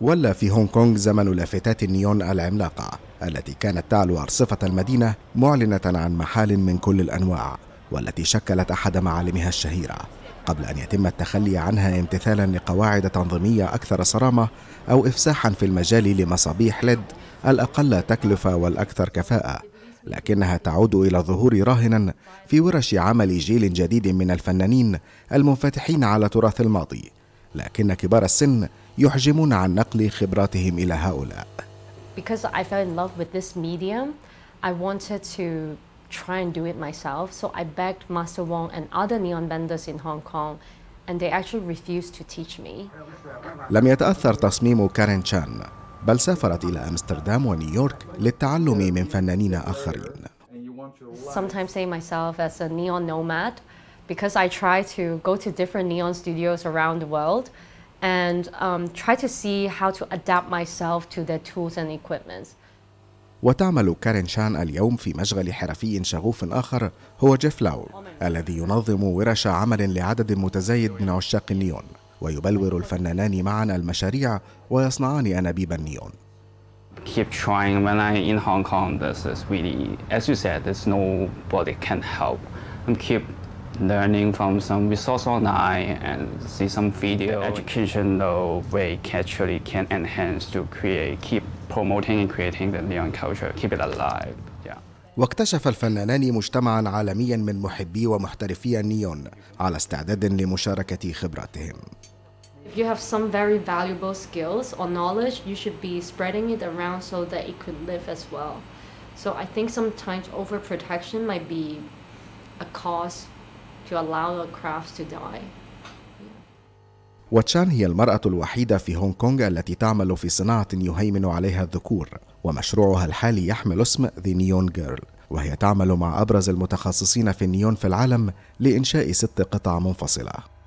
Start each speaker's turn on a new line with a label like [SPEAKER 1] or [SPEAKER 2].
[SPEAKER 1] ولا في هونغ كونغ زمن لافتات النيون العملاقة التي كانت تعلو أرصفة المدينة معلنة عن محال من كل الأنواع والتي شكلت أحد معالمها الشهيرة قبل أن يتم التخلي عنها امتثالا لقواعد تنظيمية أكثر صرامة أو إفساحا في المجال لمصابيح ليد الأقل تكلفة والأكثر كفاءة لكنها تعود إلى الظهور راهنا في ورش عمل جيل جديد من الفنانين المنفتحين على تراث الماضي لكن كبار السن يحجمون عن نقل خبراتهم إلى هؤلاء
[SPEAKER 2] Because I fell in love with this medium, I wanted to try and do it myself. So I begged Master Wong and other neon vendors in Hong Kong and they actually refused to teach me. لم
[SPEAKER 1] يتأثر تصميم كارين تشان بل سافرت إلى أمستردام ونيويورك للتعلم من فنانين آخرين.
[SPEAKER 2] Sometimes say myself as a neon nomad because I try to go to different neon studios around the world and um, try to see how to adapt myself to their tools and equipment.
[SPEAKER 1] وتعمل كارين شان اليوم في مشغل حرفي شغوف آخر هو جيف لاول الذي ينظم ورش عمل لعدد متزايد من عشاق النيون ويبلور الفنانان معا المشاريع ويصنعان أنابيب النيون
[SPEAKER 3] keep trying when I in Hong Kong this is really as you said there's nobody can help I'm keep learning from some resource online and see some video educational way actually can enhance to create, keep promoting and creating the Neon culture, keep it alive.
[SPEAKER 1] Yeah. واكتشف الفنانان مجتمعا عالميا من محبي ومحترفي النيون على استعداد لمشاركة خبراتهم.
[SPEAKER 2] If you have some very valuable skills or knowledge, you should be spreading it around so that it could live as well. So I think sometimes overprotection might be a cause to allow the crafts to die.
[SPEAKER 1] وتشان هي المرأة الوحيدة في هونغ كونغ التي تعمل في صناعة يهيمن عليها الذكور ومشروعها الحالي يحمل اسم The Neon Girl وهي تعمل مع أبرز المتخصصين في النيون في العالم لإنشاء ست قطع منفصلة